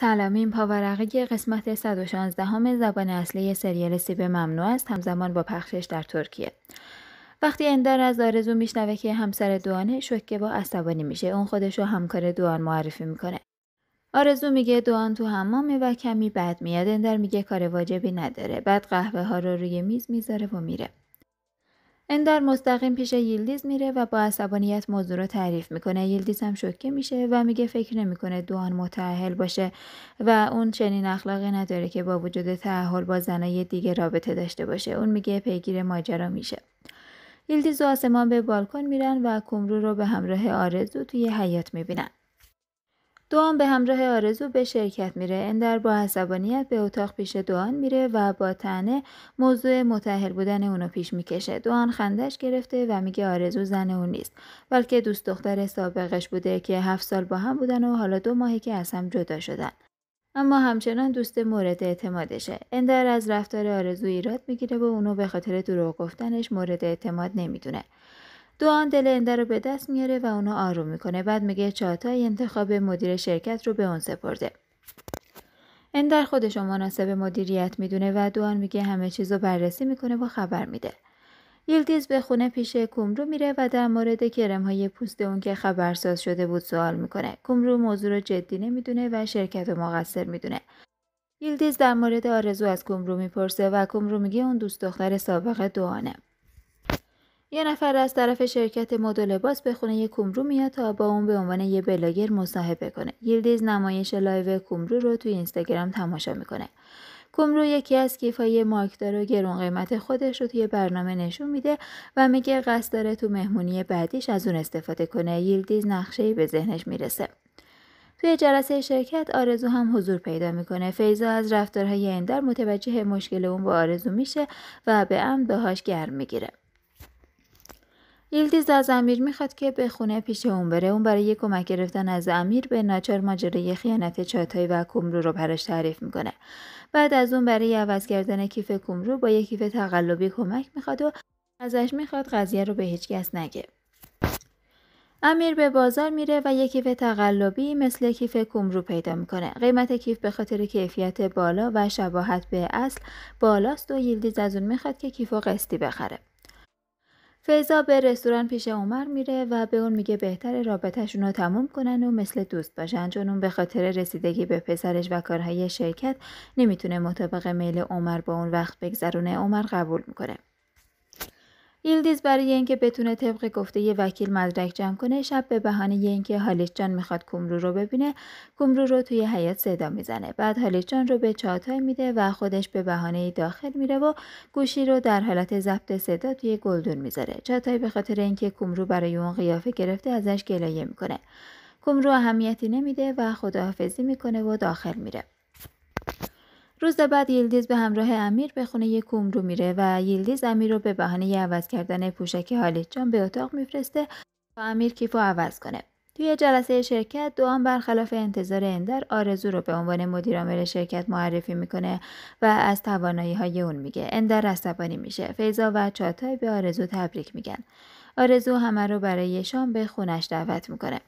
سلام این پاورقی قسمت 116 همه زبان اصلی سریال سیب ممنوع است همزمان با پخشش در ترکیه وقتی اندار از آرزو میشنوه که همسر دوانه شوکه با عصبانی میشه اون خودش رو همکار دوان معرفی میکنه آرزو میگه دوان تو حمامه و کمی بعد میاد اندر میگه کار واجبی نداره بعد قهوه ها رو روی میز میذاره و میره اندار مستقیم پیش یلدیز میره و با عصبانیت موضوع رو تعریف میکنه یلدیز هم شوکه میشه و میگه فکر نمیکنه دوان متعهل باشه و اون چنین اخلاقی نداره که با وجود تعهل با زنای دیگه رابطه داشته باشه اون میگه پیگیر ماجرا میشه یلدیز و آسمان به بالکن میرن و کمرو رو به همراه آرزو توی حیات میبینن دوان به همراه آرزو به شرکت میره اندر با عصبانیت به اتاق پیش دوان میره و با تنه موضوع متحل بودن اونو پیش میکشه دوان خندش گرفته و میگه آرزو زن اون نیست بلکه دوست دختر سابقش بوده که هفت سال با هم بودن و حالا دو ماهی که از هم جدا شدن اما همچنان دوست مورد اعتمادشه اندر از رفتار آرزو ایراد میگیره و اونو به خاطر دروغ گفتنش مورد اعتماد نمیدونه دوان دل اندر رو به دست میاره و اونو آروم میکنه بعد میگه چاتای انتخاب مدیر شرکت رو به اون سپرده اندر خودش رو مناسب مدیریت میدونه و دوان میگه همه چیز رو بررسی میکنه و خبر میده یلدیز به خونه پیش کومرو میره و در مورد کرم های پوست اون که خبرساز شده بود سوال میکنه کومرو موضوع رو جدی نمیدونه و شرکت رو مقصر میدونه یلدیز در مورد آرزو از کومرو میپرسه و کومرو میگه اون دوست دختر سابق دوانه یه نفر از طرف شرکت مد و لباس به خونه کومرو میاد تا با اون به عنوان یه بلاگر مصاحبه کنه. یلدیز نمایش لایو کومرو رو توی اینستاگرام تماشا میکنه. کومرو یکی از کیفای مارکدار و گرون قیمت خودش رو توی برنامه نشون میده و میگه قصد داره تو مهمونی بعدیش از اون استفاده کنه. یلدیز نقشه به ذهنش میرسه. توی جلسه شرکت آرزو هم حضور پیدا میکنه فیضا از رفتارهای اندر متوجه مشکل اون با آرزو میشه و به ام گرم میگیره یلدیز از امیر میخواد که به خونه پیش اون بره اون برای کمک گرفتن از امیر به ناچار ماجرای خیانت چاتای و کومرو رو براش تعریف میکنه بعد از اون برای عوض کردن کیف کومرو با یک کیف تقلبی کمک میخواد و ازش میخواد قضیه رو به هیچ کس نگه امیر به بازار میره و یک کیف تقلبی مثل کیف کومرو پیدا میکنه قیمت کیف به خاطر کیفیت بالا و شباهت به اصل بالاست و یلدیز از اون میخواد که کیف قسطی بخره فیضا به رستوران پیش عمر میره و به اون میگه بهتر رابطهشون رو تموم کنن و مثل دوست باشن چون اون به خاطر رسیدگی به پسرش و کارهای شرکت نمیتونه مطابق میل عمر با اون وقت بگذرونه عمر قبول میکنه ایلدیز برای اینکه بتونه طبق گفته یه وکیل مدرک جمع کنه شب به بهانه اینکه حالیش جان میخواد کومرو رو ببینه کومرو رو توی حیات صدا میزنه بعد حالیش جان رو به چاتای میده و خودش به بهانه داخل میره و گوشی رو در حالت ضبط صدا توی گلدون میذاره چاتای به خاطر اینکه کومرو برای اون قیافه گرفته ازش گلایه میکنه کومرو اهمیتی نمیده و خداحافظی میکنه و داخل میره روز بعد یلدیز به همراه امیر به خونه رو میره و یلدیز امیر رو به بهانه عوض کردن پوشک حالیت جان به اتاق میفرسته تا امیر کیف رو عوض کنه توی جلسه شرکت دوام برخلاف انتظار اندر آرزو رو به عنوان مدیرعامل شرکت معرفی میکنه و از توانایی های اون میگه اندر عصبانی میشه فیضا و چاتای به آرزو تبریک میگن آرزو همه رو برای شام به خونش دعوت میکنه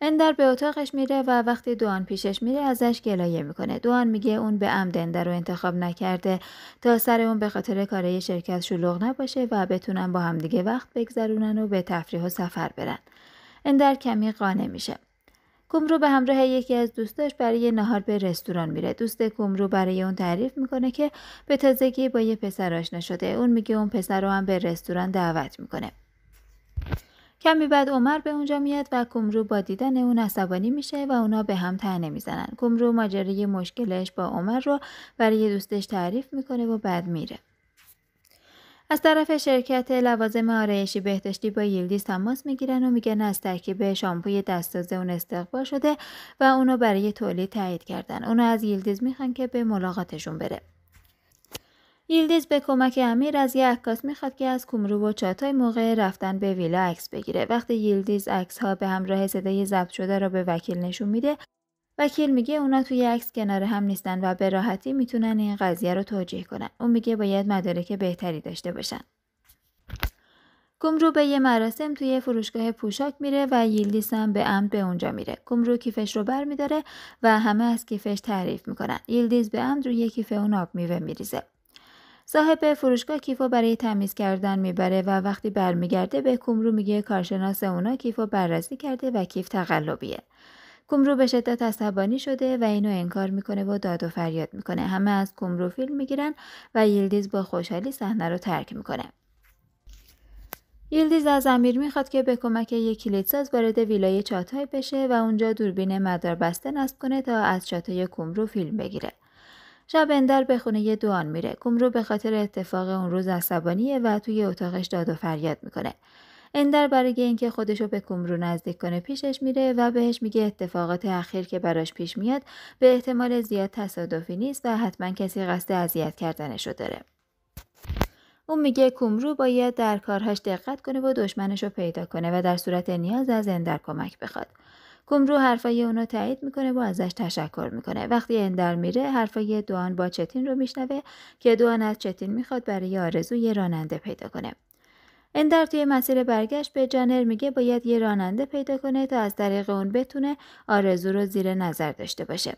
اندر به اتاقش میره و وقتی دوان پیشش میره ازش گلایه میکنه دوان میگه اون به عمد اندر رو انتخاب نکرده تا سر اون به خاطر کاره شرکت شلوغ نباشه و بتونن با همدیگه وقت بگذرونن و به تفریح و سفر برن اندر کمی قانه میشه کومرو به همراه یکی از دوستاش برای نهار به رستوران میره دوست کومرو برای اون تعریف میکنه که به تازگی با یه پسر آشنا شده اون میگه اون پسر رو هم به رستوران دعوت میکنه کمی بعد عمر به اونجا میاد و کمرو با دیدن اون عصبانی میشه و اونا به هم تنه میزنن کمرو ماجرای مشکلش با عمر رو برای دوستش تعریف میکنه و بعد میره از طرف شرکت لوازم آرایشی بهداشتی با یلدیز تماس میگیرن و میگن از ترکیب شامپوی دستازه اون استقبال شده و اونو برای تولید تایید کردن اونو از یلدیز میخوان که به ملاقاتشون بره یلدیز به کمک امیر از یه عکاس میخواد که از کومرو و چاتای موقع رفتن به ویلا عکس بگیره وقتی یلدیز عکس ها به همراه صدای ضبط شده را به وکیل نشون میده وکیل میگه اونا توی عکس کنار هم نیستن و به راحتی میتونن این قضیه رو توجیه کنن اون میگه باید مدارک بهتری داشته باشن کومرو به یه مراسم توی فروشگاه پوشاک میره و یلدیز هم به امد به اونجا میره. کومرو کیفش رو برمیداره و همه از کیفش تعریف میکنن. ییلدیز به روی کیف اون میوه میریزه. صاحب فروشگاه کیفو برای تمیز کردن میبره و وقتی برمیگرده به کومرو میگه کارشناس اونا کیفو بررسی کرده و کیف تقلبیه کومرو به شدت عصبانی شده و اینو انکار میکنه و داد و فریاد میکنه همه از کومرو فیلم میگیرن و یلدیز با خوشحالی صحنه رو ترک میکنه یلدیز از امیر میخواد که به کمک یک کلیدساز وارد ویلای چاتای بشه و اونجا دوربین مدار بسته نصب کنه تا از چاتای کومرو فیلم بگیره شب اندر به خونه دوان میره گمرو به خاطر اتفاق اون روز عصبانیه و توی اتاقش داد و فریاد میکنه اندر برای اینکه خودش رو به کمرو نزدیک کنه پیشش میره و بهش میگه اتفاقات اخیر که براش پیش میاد به احتمال زیاد تصادفی نیست و حتما کسی قصد اذیت کردنشو داره اون میگه کومرو باید در کارهاش دقت کنه و دشمنش رو پیدا کنه و در صورت نیاز از اندر کمک بخواد رو حرفای اونو تایید میکنه و ازش تشکر میکنه وقتی اندر میره حرفای دوان با چتین رو میشنوه که دوان از چتین میخواد برای آرزو یه راننده پیدا کنه اندر توی مسیر برگشت به جانر میگه باید یه راننده پیدا کنه تا از طریق اون بتونه آرزو رو زیر نظر داشته باشه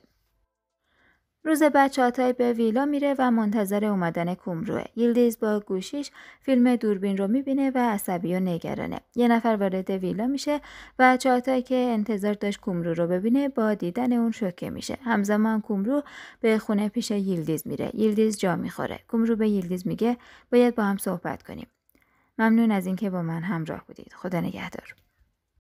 روز بعد چاتای به ویلا میره و منتظر اومدن کومروه یلدیز با گوشیش فیلم دوربین رو میبینه و عصبی و نگرانه یه نفر وارد ویلا میشه و چاتای که انتظار داشت کومرو رو ببینه با دیدن اون شوکه میشه همزمان کومرو به خونه پیش یلدیز میره یلدیز جا میخوره کومرو به یلدیز میگه باید با هم صحبت کنیم ممنون از اینکه با من همراه بودید خدا نگهدار